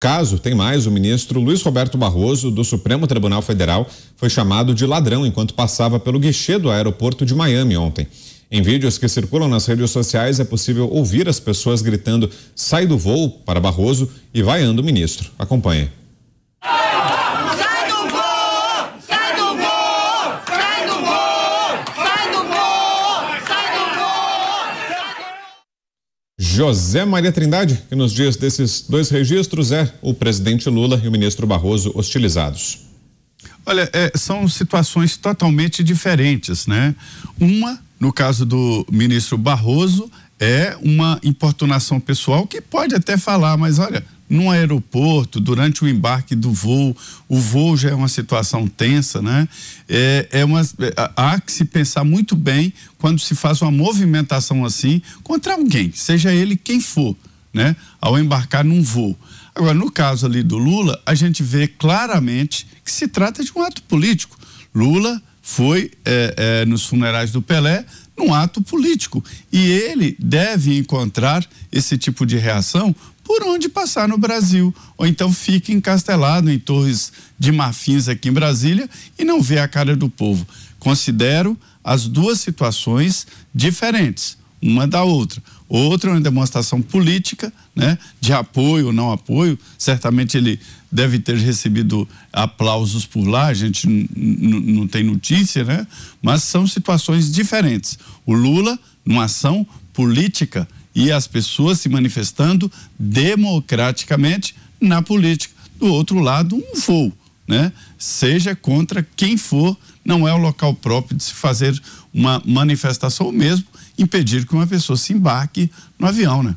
Caso, tem mais, o ministro Luiz Roberto Barroso, do Supremo Tribunal Federal, foi chamado de ladrão enquanto passava pelo guichê do aeroporto de Miami ontem. Em vídeos que circulam nas redes sociais, é possível ouvir as pessoas gritando: sai do voo para Barroso e vaiando o ministro. Acompanhe. José Maria Trindade, que nos dias desses dois registros é o presidente Lula e o ministro Barroso hostilizados. Olha, é, são situações totalmente diferentes, né? Uma, no caso do ministro Barroso, é uma importunação pessoal que pode até falar, mas olha, num aeroporto, durante o embarque do voo, o voo já é uma situação tensa, né? É, é uma, é, há que se pensar muito bem quando se faz uma movimentação assim contra alguém, seja ele quem for, né? Ao embarcar num voo. Agora, no caso ali do Lula, a gente vê claramente que se trata de um ato político. Lula foi é, é, nos funerais do Pelé num ato político. E ele deve encontrar esse tipo de reação por onde passar no Brasil. Ou então fica encastelado em torres de marfins aqui em Brasília e não vê a cara do povo. Considero as duas situações diferentes, uma da outra. Outra é uma demonstração política, né, de apoio ou não apoio. Certamente ele deve ter recebido aplausos por lá, a gente não tem notícia, né? Mas são situações diferentes. O Lula, numa ação política, e as pessoas se manifestando democraticamente na política. Do outro lado, um voo, né? Seja contra quem for, não é o local próprio de se fazer uma manifestação ou mesmo impedir que uma pessoa se embarque no avião, né?